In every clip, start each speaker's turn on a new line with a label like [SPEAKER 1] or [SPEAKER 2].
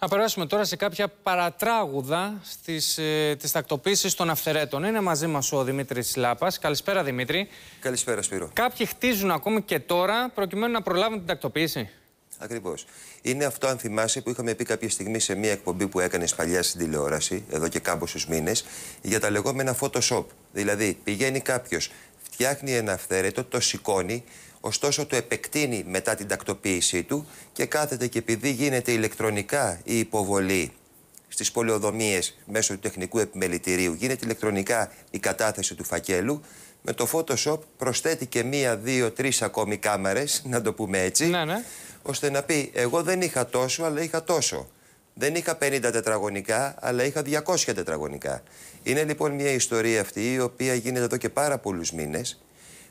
[SPEAKER 1] Θα περάσουμε τώρα σε κάποια παρατράγουδα στις, ε, των αυθερέτων. Είναι μαζί μας ο Δημήτρης Λάπας. Καλησπέρα Δημήτρη. Καλησπέρα Σπύρο. Κάποιοι χτίζουν ακόμη και τώρα προκειμένου να προλάβουν την τακτοποίηση.
[SPEAKER 2] Ακριβώς. Είναι αυτό, αν θυμάσαι, που είχαμε πει κάποια στιγμή σε μια εκπομπή που έκανες παλιά στην τηλεόραση, εδώ και κάμποσου μήνες, για τα λεγόμενα Photoshop. Δηλαδή, πηγαίνει κάποιος, φτιάχνει ένα αυθαίρετο, το σηκώνει, ωστόσο το επεκτείνει μετά την τακτοποίησή του και κάθεται και επειδή γίνεται ηλεκτρονικά η υποβολή στις πολεοδομίες μέσω του τεχνικού επιμελητηρίου, γίνεται ηλεκτρονικά η κατάθεση του φακέλου. Με το Photoshop προσθέτει και μία, δύο, τρεις ακόμη κάμερες, να το πούμε έτσι, ναι, ναι. ώστε να πει: Εγώ δεν είχα τόσο, αλλά είχα τόσο. Δεν είχα 50 τετραγωνικά, αλλά είχα 200 τετραγωνικά. Είναι λοιπόν μια ιστορία αυτή η οποία γίνεται εδώ και πάρα πολλούς μήνες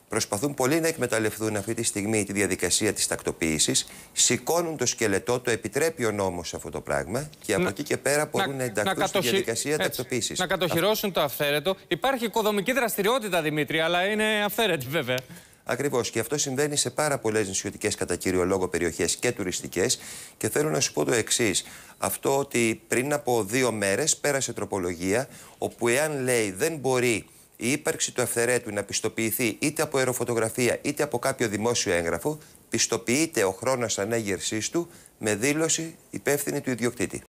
[SPEAKER 2] Προσπαθούν πολύ να εκμεταλλευτούν αυτή τη στιγμή τη διαδικασία της τακτοποίησης. Σηκώνουν το σκελετό, το επιτρέπει ο νόμος αυτό το πράγμα και από να, εκεί και πέρα μπορούν να, να ενταχθούν να κατοχυ... στη διαδικασία
[SPEAKER 1] τακτοποίησης. Να κατοχυρώσουν το αυθαίρετο. Υπάρχει οικοδομική δραστηριότητα, Δημήτρη, αλλά είναι αυθαίρετη βέβαια. Ακριβώς. Και αυτό
[SPEAKER 2] συμβαίνει σε πάρα πολλές νησιωτικές κατά κύριο λόγο περιοχές και τουριστικές. Και θέλω να σου πω το εξής. Αυτό ότι πριν από δύο μέρες πέρασε τροπολογία, όπου εάν λέει δεν μπορεί η ύπαρξη του αυθαιρέτου να πιστοποιηθεί είτε από αεροφωτογραφία είτε από κάποιο δημόσιο έγγραφο, πιστοποιείται ο χρόνος ανέγερσής του με δήλωση υπεύθυνη του ιδιοκτήτη.